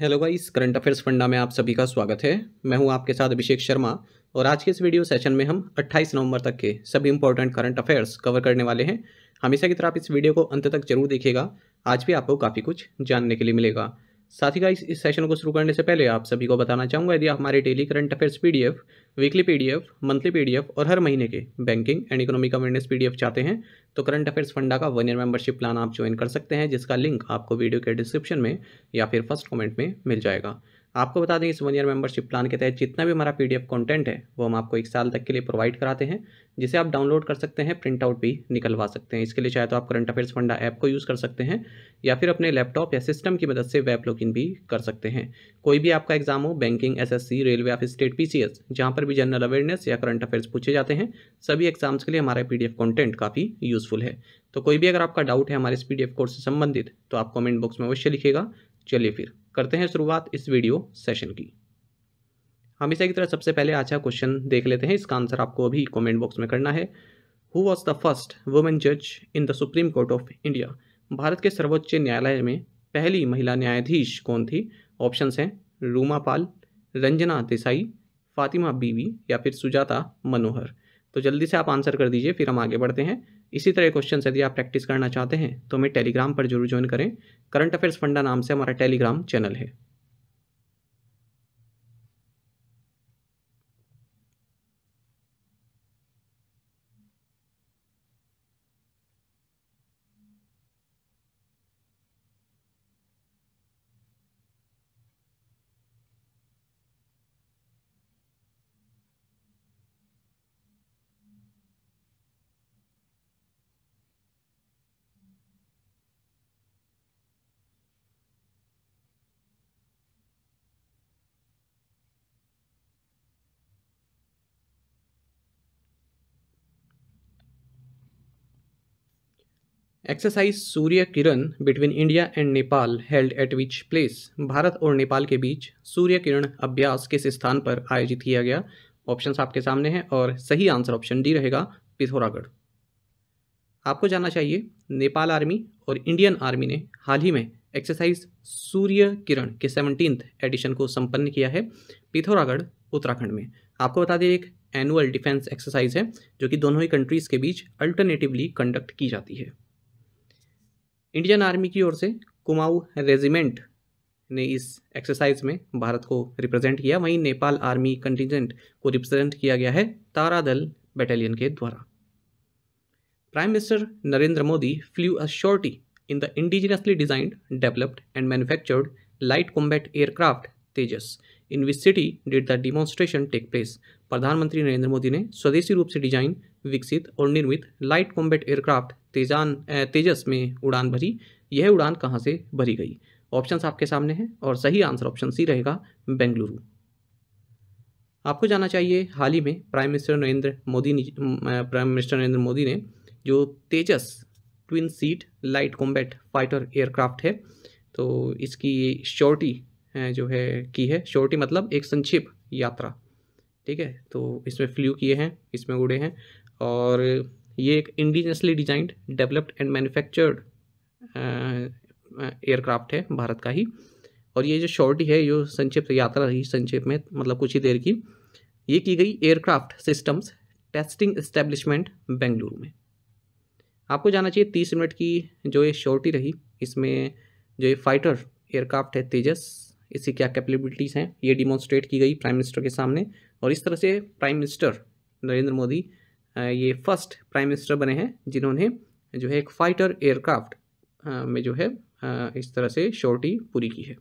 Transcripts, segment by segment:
Hello guys current affairs फंडा में आप सभी का स्वागत है मैं हूं आपके साथ अभिषेक शर्मा और आज के इस वीडियो सेशन में हम 28 नवंबर तक के सभी इंपॉर्टेंट करंट अफेयर्स कवर करने वाले हैं हमेशा की तरह आप इस वीडियो को अंत तक जरूर देखिएगा आज भी आपको काफ़ी कुछ जानने के लिए मिलेगा साथ ही का इस, सेशन को शुरू करने से पहले आप सभी को बताना चाहूँगा यदि आप हमारे daily current affairs P weekly P monthly P और हर महीने के banking and economic awareness P चाहते हैं तो करंट अफेयर्स फंडा का वन ईयर मेंबरशिप प्लान आप ज्वाइन कर सकते हैं जिसका लिंक आपको वीडियो के डिस्क्रिप्शन में या फिर फर्स्ट कॉमेंट में मिल जाएगा आपको बता दें इस वन ईयर मेंबरशिप प्लान के तहत जितना भी हमारा पीडीएफ कंटेंट है वो हम आपको एक साल तक के लिए प्रोवाइड कराते हैं जिसे आप डाउनलोड कर सकते हैं प्रिंट आउट भी निकलवा सकते हैं इसके लिए चाहे तो आप करंट अफेयर्स फंडा ऐप को यूज़ कर सकते हैं या फिर अपने लैपटॉप या सिस्टम की मदद से वेब लॉग भी कर सकते हैं कोई भी आपका एग्जाम हो banking S railway of state P C पर भी जनरल अवेयरनेस या करंट अफेयर्स पूछे जाते हैं सभी एग्जाम्स के लिए हमारा पी डी काफ़ी यूज़फुल है तो कोई भी अगर आपका डाउट है हमारे इस पी कोर्स से संबंधित तो आप कॉमेंट बॉक्स में अवश्य लिखेगा चलिए फिर करते हैं शुरुआत इस वीडियो सेशन की हमेशा की तरह सबसे पहले अच्छा क्वेश्चन देख लेते हैं इसका आंसर आपको अभी कमेंट बॉक्स में करना है who was the first women जज in the supreme court of India Bharat के सर्वोच्च न्यायालय में पहली महिला न्यायाधीश कौन थी ऑप्शन हैं रूमा पाल रंजना देसाई फातिमा बीवी या फिर सुजाता मनोहर तो जल्दी से आप आंसर कर दीजिए फिर हम आगे बढ़ते हैं इसी तरह क्वेश्चन यदि आप प्रैक्टिस करना चाहते हैं तो हमें टेलीग्राम पर जरूर ज्वाइन करें करंट अफेयर्स फंडा नाम से हमारा टेलीग्राम चैनल है exercise Surya Kiran between India and Nepal held at which place Bharat और नेपाल के बीच सूर्य किरण अभ्यास किस स्थान पर आयोजित किया गया ऑप्शंस आपके सामने हैं और सही आंसर ऑप्शन डी रहेगा पिथौरागढ़ आपको जानना चाहिए नेपाल आर्मी और इंडियन आर्मी ने हाल ही में एक्सरसाइज सूर्य किरण के सेवनटीन्थ एडिशन को संपन्न किया है पिथौरागढ़ उत्तराखंड में आपको बता दें एक एनुअल डिफेंस एक्सरसाइज है जो कि दोनों ही कंट्रीज़ के बीच अल्टरनेटिवली कंडक्ट की जाती है इंडियन आर्मी की ओर से कुमाऊ रेजिमेंट ने इस एक्सरसाइज में भारत को रिप्रेजेंट किया वहीं नेपाल आर्मी कंटिजेंट को रिप्रेजेंट किया गया है तारा दल बटालियन के द्वारा prime minister Narendra Modi flew a sortie in the indigenously designed developed and manufactured light combat aircraft Tejas in which city did the demonstration take place प्रधानमंत्री नरेंद्र मोदी ने स्वदेशी रूप से डिजाइन विकसित और निर्मित लाइट कॉम्बैट एयरक्राफ्ट तेजान तेजस में उड़ान भरी यह उड़ान कहाँ से भरी गई ऑप्शंस आपके सामने हैं और सही आंसर ऑप्शन सी रहेगा बेंगलुरु आपको जाना चाहिए हाल ही में prime minister Narendra Modi prime minister Narendra Modi ने जो Tejas twin seat light combat fighter aircraft है तो इसकी शॉर्टी जो है की है शोर्टी मतलब एक संक्षिप्त यात्रा ठीक है तो इसमें फ्ल्यू किए हैं इसमें उड़े हैं और ये एक indigenously designed developed and manufactured aircraft है भारत का ही और ये जो शॉर्टी है जो संक्षिप्त यात्रा रही संक्षिप्त में मतलब कुछ ही देर की ये की गई aircraft systems testing establishment Bengaluru में आपको जाना चाहिए तीस मिनट की जो ये शॉर्टी रही इसमें जो ये फाइटर एयरक्राफ्ट है तेजस इससे क्या कैपेबिलिटीज़ हैं ये डिमॉन्स्ट्रेट की गई प्राइम मिनिस्टर के सामने और इस तरह से प्राइम मिनिस्टर नरेंद्र मोदी ये फर्स्ट प्राइम मिनिस्टर बने हैं जिन्होंने जो है एक फाइटर एयरक्राफ्ट में जो है इस तरह से शोर्टी पूरी की है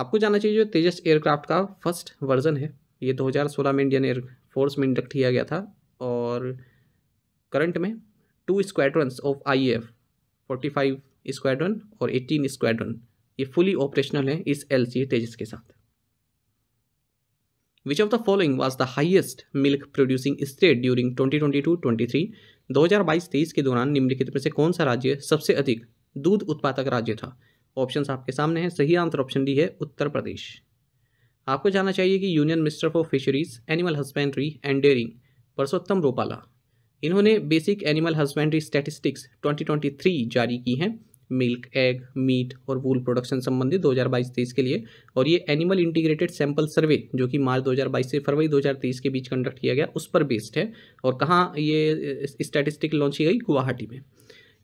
आपको जानना चाहिए जो तेजस एयरक्राफ्ट का फर्स्ट वर्जन है ये 2016 में इंडियन एयर फोर्स में इंडक्ट किया गया था और करंट में two squadrons of I F forty five squadron और एटीन स्क्वाड्रन ये फुली ऑपरेशनल है इस एल सी तेजस के साथ which of the following was the highest milk producing state during 2022 23 2022-23 के दौरान निम्नलिखित में से कौन सा राज्य सबसे अधिक दूध उत्पादक राज्य था ऑप्शंस आपके सामने हैं सही आंसर ऑप्शन डी है उत्तर प्रदेश आपको जानना चाहिए कि union minister for fisheries animal husbandry and dairying Parshottam Rupala इन्होंने बेसिक एनिमल हस्बेंड्री स्टैटिस्टिक्स 2023 जारी की हैं मिल्क एग मीट और वूल प्रोडक्शन संबंधी 2022-23 के लिए और ये एनिमल इंटीग्रेटेड सैंपल सर्वे जो कि मार्च 2022 से फरवरी 2023 के बीच कंडक्ट किया गया उस पर बेस्ड है और कहाँ ये स्टैटिस्टिक लॉन्च की गई गुवाहाटी में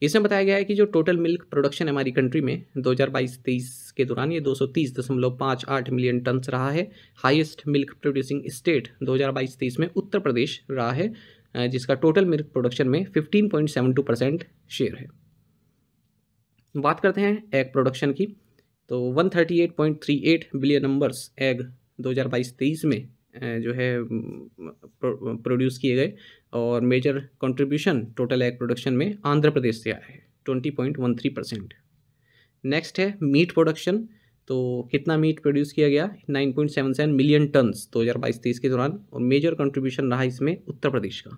इसमें बताया गया है कि जो टोटल मिल्क प्रोडक्शन हमारी कंट्री में 2022-23 के दौरान ये 230.58 मिलियन टन्स रहा है हाईएस्ट मिल्क प्रोड्यूसिंग स्टेट 2022-23 में उत्तर प्रदेश रहा है जिसका टोटल मिल्क प्रोडक्शन में 15.72 परसेंट शेयर है बात करते हैं एग प्रोडक्शन की तो 138.38 बिलियन नंबर्स एग 2022-23 में जो है प्रोड्यूस किए गए और major contribution total egg production में आंध्र प्रदेश से आया है 20.13 परसेंट नेक्स्ट है मीट प्रोडक्शन तो कितना मीट प्रोड्यूस किया गया 9.77 मिलियन टन्स 2022-23 के दौरान और मेजर कंट्रीब्यूशन रहा इसमें उत्तर प्रदेश का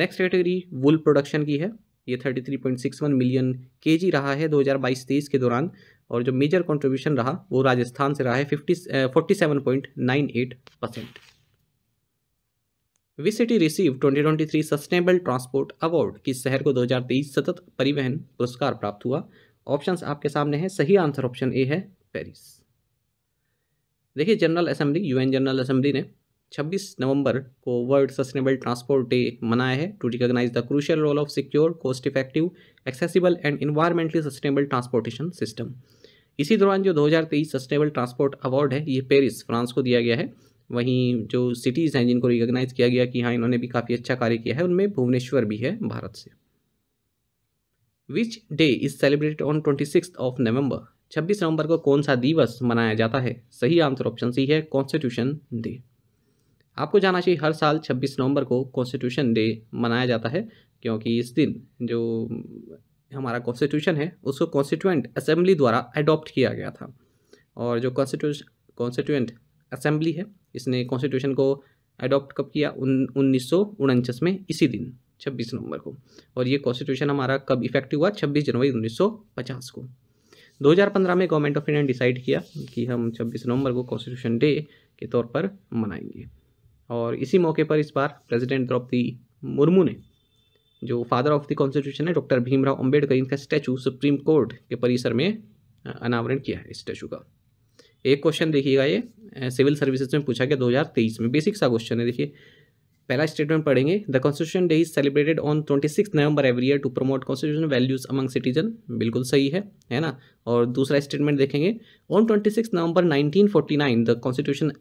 नेक्स्ट कैटेगरी वुल प्रोडक्शन की है ये 33.61 मिलियन केजी रहा है 2022-23 के दौरान और जो मेजर कंट्रीब्यूशन रहा वो राजस्थान से रहा है fifty forty seven point nine eight percent which city receive 2023 sustainable transport award किस शहर को 2023 सतत परिवहन पुरस्कार प्राप्त हुआ ऑप्शंस आपके सामने हैं सही आंसर ऑप्शन ए है पेरिस देखिए general assembly UN general assembly ने छब्बीस नवंबर को वर्ल्ड सस्टेनेबल ट्रांसपोर्ट डे मनाया है to recognise the crucial role of secure cost effective accessible and environmentally sustainable transportation system इसी दौरान जो 2023 सस्टेनेबल ट्रांसपोर्ट अवार्ड है ये पेरिस फ्रांस को दिया गया है वहीं जो सिटीज़ हैं जिनको रिकोगनाइज किया गया कि हाँ इन्होंने भी काफ़ी अच्छा कार्य किया है उनमें भुवनेश्वर भी है भारत से which day is celebrated on twenty six of November छब्बीस नवंबर को कौन सा दिवस मनाया जाता है सही आंसर ऑप्शन सी है कॉन्स्टिट्यूशन डे आपको जाना चाहिए हर साल 26 नवंबर को कॉन्स्टिट्यूशन डे मनाया जाता है क्योंकि इस दिन जो हमारा कॉन्स्टिट्यूशन है उसको कॉन्स्टिट्यूंट असेंबली द्वारा अडॉप्ट किया गया था और जो कॉन्स्टिट्यूश कॉन्स्टिट्यूंट असेंबली है इसने कॉन्स्टिट्यूशन को अडॉप्ट कब किया उन्नीस में इसी दिन 26 नवंबर को और ये कॉन्स्टिट्यूशन हमारा कब इफेक्टिव हुआ 26 जनवरी 1950 को 2015 में गवर्नमेंट ऑफ इंडिया ने डिसाइड किया कि हम 26 नवंबर को कॉन्स्टिट्यूशन डे के तौर पर मनाएंगे और इसी मौके पर इस बार प्रेसिडेंट द्रौपदी मुर्मू ने जो फादर ऑफ द कॉन्स्टिट्यूशन है डॉक्टर भीमराव अम्बेडकर इनका स्टैचू सुप्रीम कोर्ट के परिसर में अनावरण किया है स्टैचू का एक क्वेश्चन देखिएगा ये सिविल सर्विसेज में पूछा गया 2023 में बेसिक सा क्वेश्चन है देखिए पहला स्टेटमेंट पढ़ेंगे the constitution day is celebrated on twenty six November every year to promote constitution values among citizen बिल्कुल सही है है ना और दूसरा स्टेटमेंट देखेंगे on twenty six November nineteen forty nine the constitution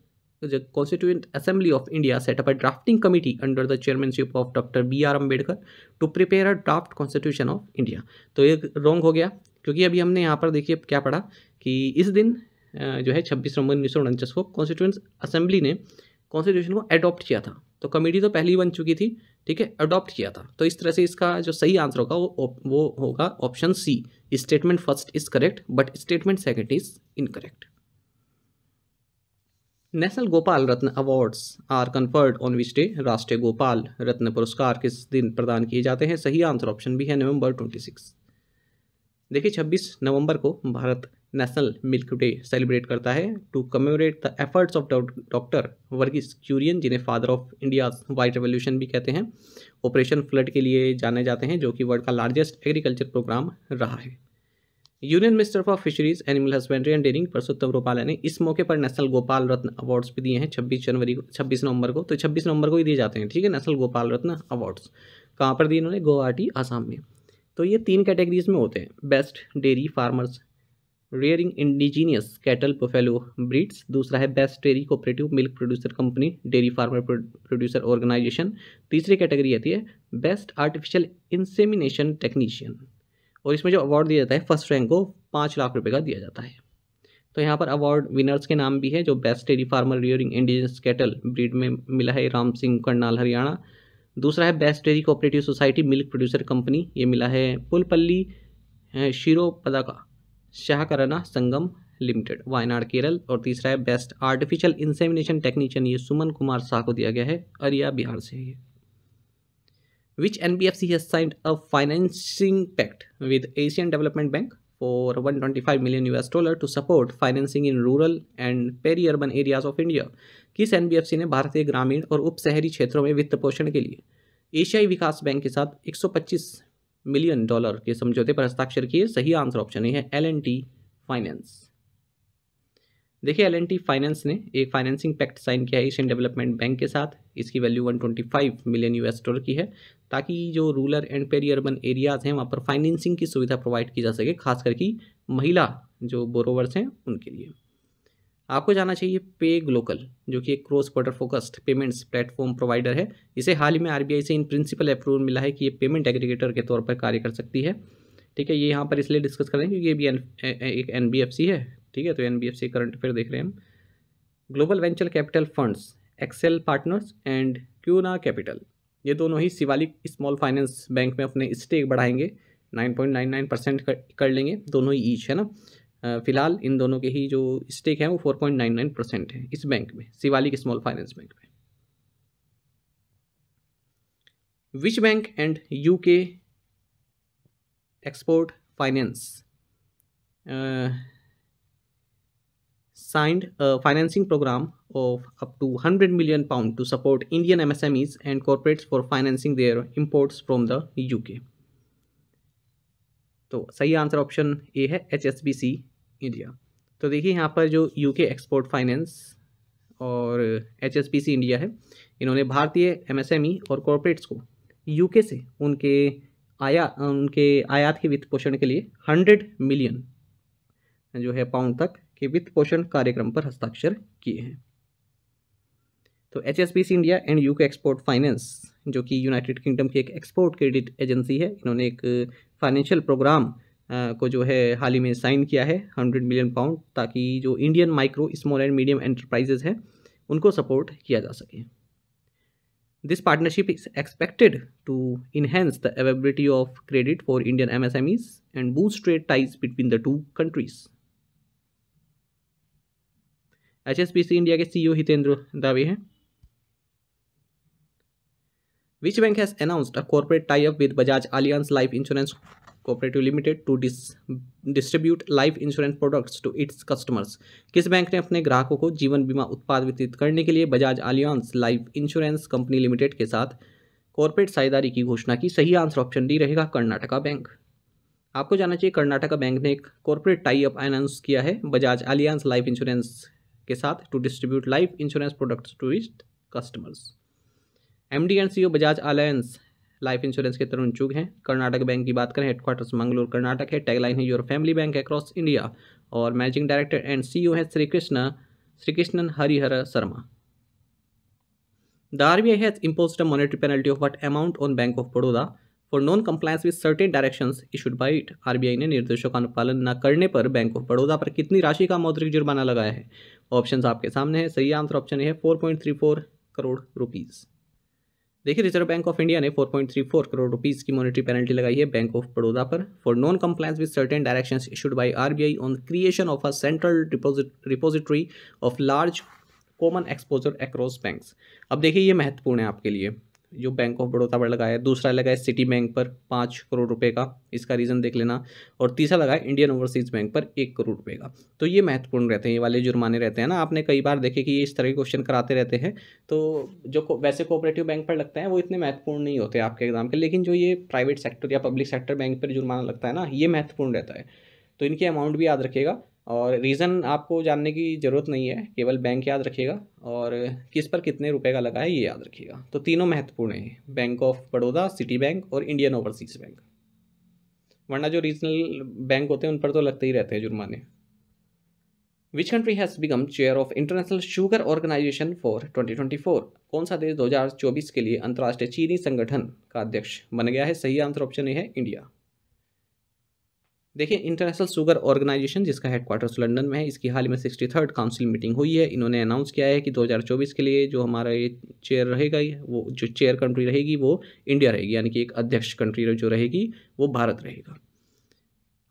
the Constituent Assembly of India set up a drafting committee under the chairmanship of doctor B R Ambedkar to prepare a draft constitution of India तो ये wrong हो गया क्योंकि अभी हमने यहाँ पर देखिए क्या पढ़ा कि इस दिन जो है छब्बीस नवंबर उन्नीस सौ उनचास को कॉन्स्टिट्यूंट असेंबली ने कॉन्स्टिट्यूशन को अडॉप्ट किया था तो कमेटी तो पहली बन चुकी थी ठीक है अडॉप्ट किया था तो इस तरह से इसका जो सही आंसर होगा वो वो होगा option C statement first is correct but statement second is incorrect national Gopal Ratna awards are conferred on which day राष्ट्रीय गोपाल रत्न पुरस्कार किस दिन प्रदान किए जाते हैं सही आंसर ऑप्शन भी है नवंबर ट्वेंटी सिक्स देखिए छब्बीस नवंबर को Bharat national milk day celebrate करता है to commemorate the efforts of doctor Verghese Kurien जिन्हें father of India white revolution भी कहते हैं ऑपरेशन फ्लड के लिए जाने जाते हैं जो कि वर्ल्ड का लार्जेस्ट एग्रीकल्चर प्रोग्राम रहा है union minister for fisheries animal husbandry and dairying Parshottam Rupala ने इस मौके पर नेशनल गोपाल रत्न अवार्ड्स भी दिए हैं 26 जनवरी को 26 नवंबर को तो 26 नवंबर को ही दिए जाते हैं ठीक है नेशनल गोपाल रत्न अवार्ड्स कहाँ पर दिए इन्होंने गुवाहाटी आसाम में तो ये तीन कैटेगरीज में होते हैं best dairy farmers rearing indigenous cattle buffalo breeds दूसरा है best dairy cooperative milk producer company dairy farmer producer organisation तीसरी कैटेगरी आती है बेस्ट आर्टिफिशियल इंसेमिनेशन टेक्नीशियन और इसमें जो अवार्ड दिया जाता है फर्स्ट रैंक को पाँच लाख रुपये का दिया जाता है तो यहाँ पर अवार्ड विनर्स के नाम भी है जो best dairy farmer rearing indigenous cattle breed में मिला है राम सिंह करनाल हरियाणा दूसरा है best dairy cooperative society milk producer company ये मिला है पुलपल्ली शिरो पदाका शाहकराना संगम लिमिटेड वायनाड केरल और तीसरा है बेस्ट आर्टिफिशियल इंसेमिनेशन टेक्नीशियन ये सुमन कुमार शाह को दिया गया है अरिया बिहार से ये which NBFC has signed a financing pact with Asian Development Bank for 125 million US dollar to support financing in rural and peri-urban areas of India. किस NBFC ने भारतीय ग्रामीण और उप शहरी क्षेत्रों में वित्त पोषण के लिए एशियाई विकास बैंक के साथ 125 मिलियन डॉलर के समझौते पर हस्ताक्षर किए सही आंसर ऑप्शन है एल एंड टी फाइनेंस देखिए एल फाइनेंस ने एक फाइनेंसिंग पैक्ट साइन किया है एशियन डेवलपमेंट बैंक के साथ इसकी वैल्यू 125 मिलियन यूएस डॉलर की है ताकि जो rural and peri urban areas हैं वहाँ पर फाइनेंसिंग की सुविधा प्रोवाइड की जा सके खास करके महिला जो बोरोवर्स हैं उनके लिए आपको जाना चाहिए पे ग्लोकल जो कि एक cross border focused payments platform provider है इसे हाल ही में आर से इन प्रिंसिपल अप्रूवल मिला है कि ये पेमेंट एग्रीगेटर के तौर पर कार्य कर सकती है ठीक है ये यहाँ पर इसलिए डिस्कस कर रहे हैं क्योंकि ये भी एन, ए, एक एन है ठीक है तो N B F C current affair देख रहे हैं हम global venture capital funds Accel Partners and Quona Capital ये दोनों ही शिवालिक स्मॉल फाइनेंस बैंक में अपने स्टेक बढ़ाएंगे nine point nine nine percent कर लेंगे दोनों ही ईच है ना फिलहाल इन दोनों के ही जो स्टेक हैं वो four point nine nine percent है इस बैंक में शिवालिक स्मॉल फाइनेंस बैंक में which bank and U K export finance signed a financing program of up to 100 million pound to support Indian MSMEs and corporates for financing their imports from the UK. तो सही answer option A है H S B C India तो देखिए यहाँ पर जो UK export finance और H S B C India है इन्होंने भारतीय एमएसएमई e और कॉरपोरेट्स को यूके से उनके आया उनके आयात के वित्त पोषण के लिए हंड्रेड मिलियन जो है पाउंड तक के वित्त पोषण कार्यक्रम पर हस्ताक्षर किए हैं तो H India and U export finance जो कि यूनाइटेड किंगडम की एक एक्सपोर्ट क्रेडिट एजेंसी है इन्होंने एक फाइनेंशियल प्रोग्राम को जो है हाल ही में साइन किया है हंड्रेड मिलियन पाउंड ताकि जो Indian micro small and medium enterprises हैं उनको सपोर्ट किया जा सके this partnership is expected to enhance the availability of credit for Indian MSMEs and boost trade ties between the two countries HSBC India के CEO Hitendra Dave हैं which bank has announced a corporate tie up with Bajaj Allianz life insurance cooperative limited to distribute life insurance products to its customers किस bank ने अपने ग्राहकों को जीवन बीमा उत्पाद वितरित करने के लिए Bajaj Allianz life insurance company limited के साथ कॉरपोरेट साझेदारी की घोषणा की सही आंसर ऑप्शन डी रहेगा कर्नाटका बैंक आपको जानना चाहिए कर्नाटका बैंक ने एक कॉरपोरेट टाई अप अनाउंस किया है बजाज आलियांस लाइफ इंश्योरेंस के साथ to distribute life insurance products to is customers M D and C O Bajaj Allianz life insurance के तरुण चुग हैं कर्नाटक बैंक की बात करें हेडक्वार्टर्स मंगलोर कर्नाटक है टैगलाइन है योर फैमिली बैंक है अक्रॉस इंडिया और मैनेजिंग डायरेक्टर एंड ओ हैं Shri Krishna Shri Krishnan Harihara Sharma the R B I has impose a monetary penalty of what amount on bank of Baroda for non compliance with certain direction issued by it I ने निर्देशों का अनुपालन न करने पर bank of Baroda पर कितनी राशि का मौद्रिक जुर्माना लगाया है ऑप्शन आपके सामने है सही आंसर ऑप्शन है फोर करोड़ रुपीज़ देखिए रिजर्व बैंक ऑफ इंडिया ने 4.34 करोड़ रुपीस की मॉनेटरी पेनल्टी लगाई है बैंक ऑफ बड़ौदा पर for non compliance with certain directions issued by RBI on creation of a central repository of large common exposure across banks अब देखिए ये महत्वपूर्ण है आपके लिए जो बैंक ऑफ बड़ौदा पर लगाया है दूसरा है सिटी बैंक पर पाँच करोड़ रुपए का इसका रीज़न देख लेना और तीसरा लगा है इंडियन ओवरसीज़ बैंक पर एक करोड़ रुपए का तो ये महत्वपूर्ण रहते हैं ये वाले जुर्माने रहते हैं ना आपने कई बार देखे कि ये इस तरह के क्वेश्चन कराते रहते हैं तो जो वैसे कोऑपरेटिव बैंक पर लगते हैं वो इतने महत्वपूर्ण नहीं होते आपके एग्जाम के लेकिन जो ये प्राइवेट सेक्टर या पब्लिक सेक्टर बैंक पर जुर्माना लगता है ना ये महत्वपूर्ण रहता है तो इनकी अमाउंट भी याद रखिएगा और रीज़न आपको जानने की ज़रूरत नहीं है केवल बैंक याद रखिएगा और किस पर कितने रुपए का लगा है ये याद रखिएगा तो तीनों महत्वपूर्ण हैं bank of Baroda Citi bank और इंडियन ओवरसीज बैंक वरना जो रीजनल बैंक होते हैं उन पर तो लगते ही रहते हैं जुर्माने which country has become chair of international sugar organisation for twenty कौन सा देश दो के लिए अंतर्राष्ट्रीय चीनी संगठन का अध्यक्ष बन गया है सही आंसर ऑप्शन ये है इंडिया देखिए इंटरनेशनल शुगर ऑर्गेनाइजेशन जिसका हेडक्वार्टर्स लंदन में है इसकी हाल में सिक्सटी थर्ड काउंसिल मीटिंग हुई है इन्होंने अनाउंस किया है कि 2024 के लिए जो हमारा ये चेयर रहेगा वो जो चेयर कंट्री रहेगी वो इंडिया रहेगी यानी कि एक अध्यक्ष कंट्री जो रहेगी वो भारत रहेगा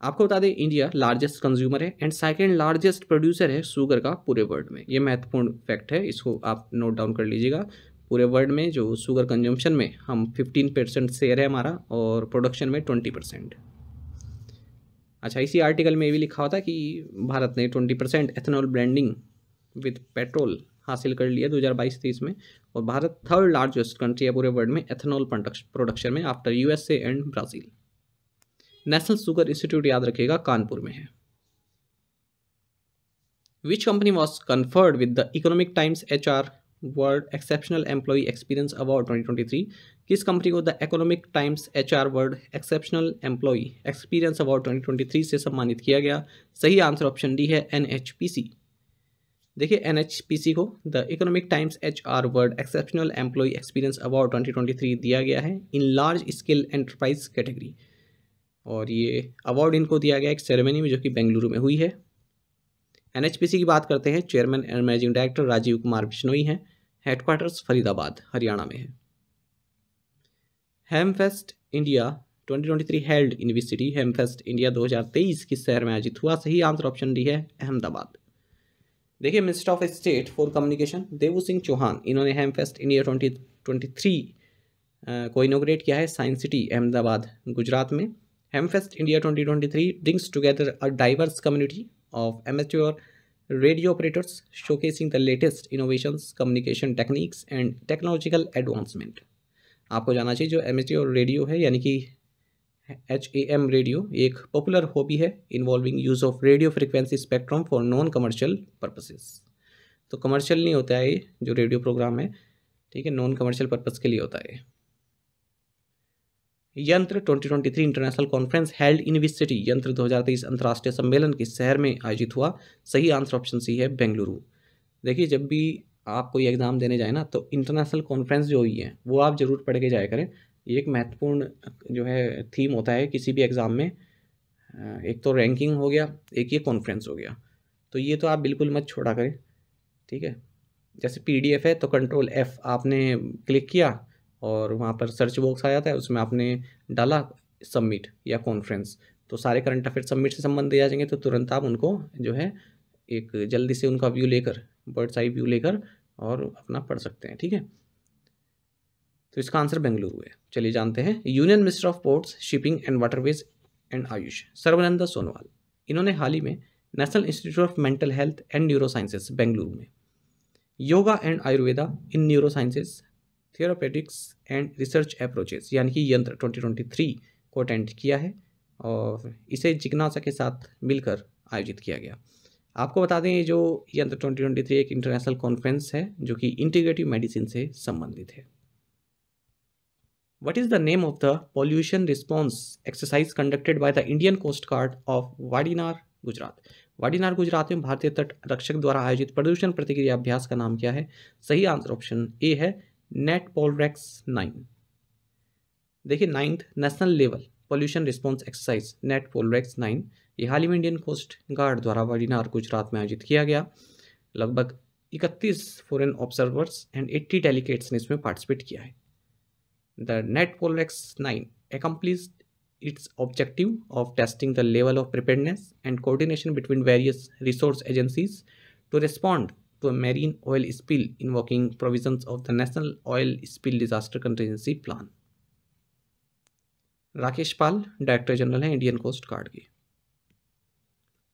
आपको बता दें इंडिया लार्जेस्ट कंज्यूमर है एंड सेकेंड लार्जेस्ट प्रोड्यूसर है शुगर का पूरे वर्ल्ड में ये महत्वपूर्ण फैक्ट है इसको आप नोट डाउन कर लीजिएगा पूरे वर्ल्ड में जो शुगर कंजम्पशन में हम फिफ्टीन परसेंट शेयर है हमारा और प्रोडक्शन में ट्वेंटी परसेंट अच्छा इसी आर्टिकल में ये भी लिखा होता कि भारत ने twenty percent ethanol blending with petrol हासिल कर लिया दो हजार बाईस तेईस में और भारत थर्ड लार्जेस्ट कंट्री है पूरे वर्ल्ड में एथेनॉल प्रोडक्शन में after USA and Brazil national sugar institute याद रखिएगा कानपुर में है which company was conferred with the Economic Times H R world exceptional employee experience award 2023 किस कंपनी को the Economic Times HR world exceptional employee experience award 2023 से सम्मानित किया गया सही आंसर ऑप्शन डी है एनएचपीसी देखिए एनएचपीसी को the Economic Times HR world exceptional employee experience award twenty दिया गया है in large scale enterprise category और ये अवार्ड इनको दिया गया एक सेरेमनी में जो कि बेंगलुरु में हुई है एन की बात करते हैं chairman and managing director Rajiv Kumar Bishnoi हैं हेडक्वार्टर्स फरीदाबाद हरियाणा में है Hamfest India 2023 held in which city Hamfest India 2023 किस शहर में आयोजित हुआ सही आंसर ऑप्शन डी है अहमदाबाद देखिए minister of state for communication Devu Singh Chauhan इन्होंने Hamfest India twenty twenty three को इनोग्रेट किया है साइंस सिटी अहमदाबाद गुजरात में Hamfest India 2023 brings together a diverse community of amateur radio operators showcasing the latest innovations, communication techniques and technological advancement. आपको जाना चाहिए जो amateur radio है यानी कि एच ए एम रेडियो एक पॉपुलर हॉबी है involving use of radio frequency spectrum for non commercial purposes तो कमर्शियल नहीं होता है ये जो रेडियो प्रोग्राम है ठीक है नॉन कमर्शियल पर्पज़ के लिए होता है Yantra 2023 international conference held in which city Yantra 2023 अंतर्राष्ट्रीय सम्मेलन के शहर में आयोजित हुआ सही आंसर ऑप्शन सी है बेंगलुरु देखिए जब भी आप कोई एग्ज़ाम देने जाए ना तो इंटरनेशनल कॉन्फ्रेंस जो हुई है वो आप ज़रूर पढ़ के जाया करें ये एक महत्वपूर्ण जो है थीम होता है किसी भी एग्ज़ाम में एक तो रैंकिंग हो गया एक ये कॉन्फ्रेंस हो गया तो ये तो आप बिल्कुल मत छोड़ा करें ठीक है जैसे पीडीएफ है तो कंट्रोल एफ़ आपने क्लिक किया और वहाँ पर सर्च बॉक्स आया था उसमें आपने डाला सबमिट या कॉन्फ्रेंस तो सारे करंट अफेयर सबमिट से संबंध दिया जाएंगे तो तुरंत आप उनको जो है एक जल्दी से उनका व्यू लेकर बर्ड साइड व्यू लेकर और अपना पढ़ सकते हैं ठीक है तो इसका आंसर बेंगलुरु है चलिए जानते हैं union minister of ports shipping and waterways and AYUSH Sarbananda Sonowal इन्होंने हाल ही में national institute of mental health and neuro sciences Bengaluru में yoga and Ayurveda in neuro sciences therapeutics and research approaches यानी कि यंत्र 2023 को अटेंड किया है और इसे जिज्ञासा के साथ मिलकर आयोजित किया गया आपको बता दें ये जो यंत्र 2023 एक इंटरनेशनल कॉन्फ्रेंस है जो कि इंटीग्रेटिव मेडिसिन से संबंधित है what is the name of the pollution response exercise conducted by the Indian coast guard off Vadinar Gujarat Vadinar Gujarat में भारतीय तट रक्षक द्वारा आयोजित प्रदूषण प्रतिक्रिया अभ्यास का नाम क्या है सही आंसर ऑप्शन ए है नेट पोलरैक्स नाइन देखिए ninth national level pollution response exercise NATPOLREX nine ये हाल ही में इंडियन कोस्ट गार्ड द्वारा वाडिनार गुजरात में आयोजित किया गया लगभग इकतीस foreign observers and eighty delegates ने इसमें पार्टिसिपेट किया है the NATPOLREX nine accomplishes its objective of testing the level of preparedness and coordination between various resource agencies to respond to a marine oil spill invoking provisions of the National Oil Spill Disaster Contingency Plan. Rakesh Pal director general है Indian coast guard के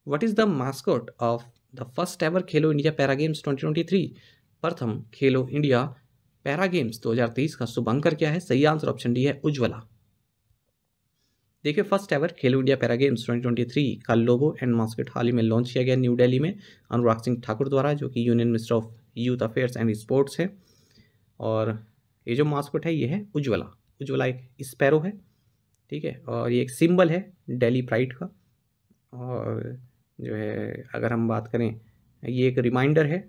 what is the mascot of the first ever Khelo India para games twenty twenty three प्रथम Khelo India para games दो हजार तेईस का शुभांकर क्या है सही आंसर ऑप्शन डी है उज्ज्वला देखिए first ever Khelo India para games twenty का लोगो एंड मास्केट हाल ही में लॉन्च किया गया न्यू दिल्ली में अनुराग सिंह ठाकुर द्वारा जो कि union minister of youth affairs and sports है और ये जो मास्कोट है ये है उज्ज्वला उज्ज्वला एक स्पैरो है ठीक है और ये एक सिंबल है डेली प्राइड का और जो है अगर हम बात करें ये एक रिमाइंडर है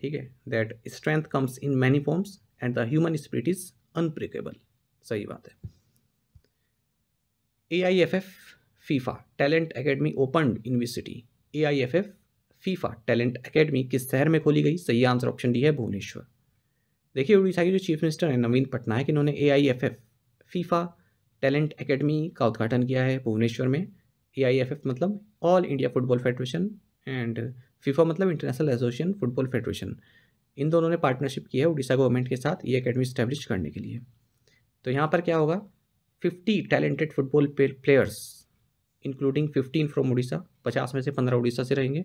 ठीक है that strength comes in many forms and the human spirit is unbreakable सही बात है A I F F FIFA talent academy open in आई city F FIFA talent academy किस शहर में खोली गई सही आंसर ऑप्शन डी है भुवनेश्वर देखिए उड़ीसा के जो चीफ मिनिस्टर हैं नवीन पटनायक इन्होंने A I F F FIFA talent academy का उद्घाटन किया है भुवनेश्वर में ए आई एफ एफ मतलब all India football federation and FIFA मतलब इंटरनेशनल एसोसिएशन फुटबॉल फेडरेशन इन दोनों ने पार्टनरशिप की है उड़ीसा गवर्नमेंट के साथ ये अकेडमी स्टैब्लिश करने के लिए तो यहाँ पर क्या होगा fifty talented football players including fifteen from Orissa पचास में से पंद्रह उड़ीसा से रहेंगे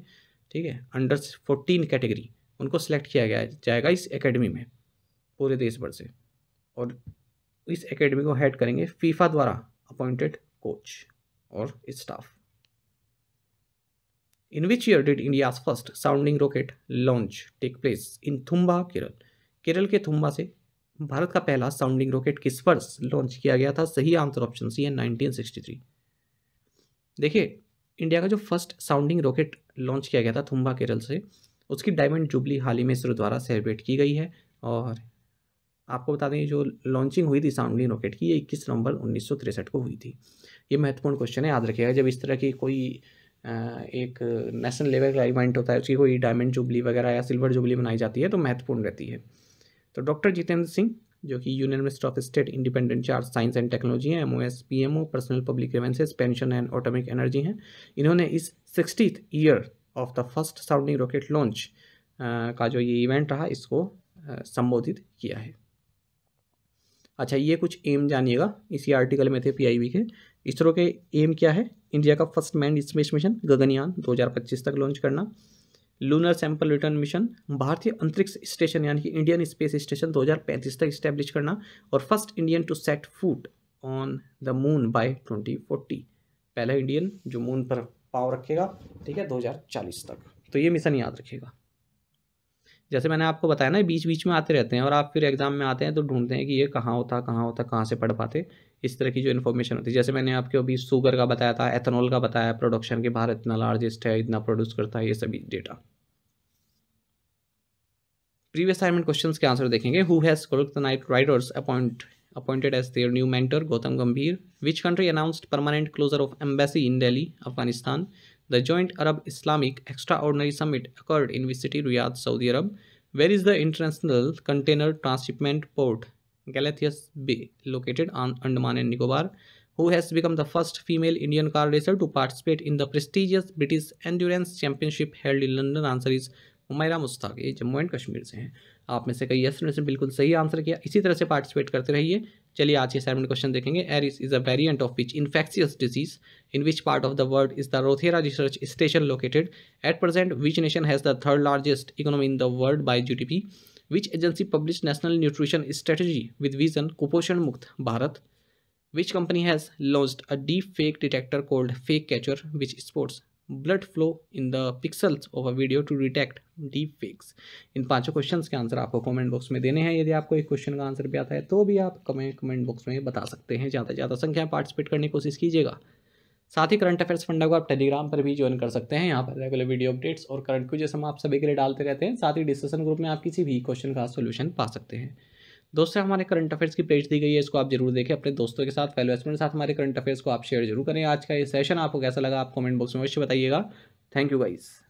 ठीक है अंडर फोर्टीन कैटेगरी उनको सेलेक्ट किया गया जाएगा इस एकेडमी में पूरे देश भर से और इस एकेडमी को हेड करेंगे फीफा द्वारा अपॉइंटेड कोच और staff in which year did India first sounding rocket launch take place in Thumba Kerala Kerala के थुम्बा से भारत का पहला साउंडिंग रॉकेट किस वर्ष लॉन्च किया गया था सही आंसर ऑप्शन सी है 1963 देखिए इंडिया का जो फर्स्ट साउंडिंग रॉकेट लॉन्च किया गया था थुम्बा केरल से उसकी डायमंड जुबली हाल ही में इसरो द्वारा सेलिब्रेट की गई है और आपको बता दें जो लॉन्चिंग हुई थी साउंडिंग रॉकेट की ये इक्कीस नवंबर उन्नीस को हुई थी ये महत्वपूर्ण क्वेश्चन है याद रखिएगा जब इस तरह की कोई एक नेशनल लेवल का इवेंट होता है उसकी कोई डायमंड जुबली वगैरह या सिल्वर जुबली बनाई जाती है तो महत्वपूर्ण रहती है तो डॉक्टर जितेंद्र सिंह जो कि union minister of state independent charge science and technology हैं M O S P M O personnel public grievances pension and atomic energy हैं इन्होंने इस sixtieth year of the first sounding rocket launch का जो ये event रहा इसको संबोधित किया है अच्छा ये कुछ एम जानिएगा इसी आर्टिकल में थे पीआईबी के इसरो के एम क्या है इंडिया का first manned space mission Gaganyaan 2025 तक लॉन्च करना लूनर सैंपल रिटर्न मिशन भारतीय अंतरिक्ष स्टेशन यानी कि इंडियन स्पेस स्टेशन 2035 तक स्टैब्लिश करना और first Indian to set foot on the moon by 2040 पहला इंडियन जो मून पर पाव रखेगा ठीक है 2040 तक तो ये मिशन याद रखेगा जैसे मैंने आपको बताया ना बीच बीच में आते रहते हैं और आप फिर एग्ज़ाम में आते हैं तो ढूंढते हैं कि ये कहाँ होता कहाँ होता कहाँ से पढ़ पाते इस तरह की जो इन्फॉर्मेशन होती है जैसे मैंने आपको अभी शुगर का बताया था एथेनॉल का बताया प्रोडक्शन के भारत इतना लार्जेस्ट है इतना प्रोड्यूस करता है ये सभी डेटा प्रीवियस असाइनमेंट क्वेश्चन के आंसर देखेंगे who has Knight Riders appoint appointed as their new mentor Gautam Gambhir which country announced permanent closure of embassy in Delhi Afghanistan the joint Arab Islamic extraordinary summit occurred in which city Riyadh Saudi Arab where is the international container transshipment port Galathea bay located on Andaman and Nicobar who has the first female Indian Indian car racer to participate in the prestigious British Endurance Championship held in London. Answer is Mushtaq ये Jammu and Kashmir से हैं आप में से कई yes ने बिल्कुल सही आंसर किया इसी तरह से पार्टिसिपेट करते रहिए चलिए आज के सेवन क्वेश्चन देखेंगे Eris is a variant of which infectious disease in which part of the world is the Rothera research station located at present which nation has the third largest economy in the world by G which agency publish national nutrition strategy with vision कुपोषण मुक्त भारत which company has launch a deep fake detector called fake catcher which spots blood flow in the pixels of a video to detect deep fakes in पांचों question के answer आपको comment box में देने हैं यदि आपको एक क्वेश्चन का आंसर भी आता है तो भी आप कमेंट कमेंट बॉक्स में बता सकते हैं ज़्यादा से ज़्यादा संख्या पार्टिसिपेट करने की कोशिश कीजिएगा साथ ही करंट अफेयर्स फंडा को आप टेलीग्राम पर भी ज्वाइन कर सकते हैं यहाँ पर रेगुलर वीडियो अपडेट्स और करंट क्यूज हम आप सभी के लिए डालते रहते हैं साथ ही डिस्कशन ग्रुप में आप किसी भी क्वेश्चन का सोल्यूशन पा सकते हैं दोस्तों हमारे करंट अफेयर्स की पेज दी गई है इसको आप जरूर देखें अपने दोस्तों के साथ फेलो एक्सपर्ट साथ हमारे करंट अफेयर्स को आप शेयर जरूर करें आज का ये सेशन आपको कैसा लगा आप कमेंट बॉक्स में अवश्य बताइएगा थैंक यू गाइज़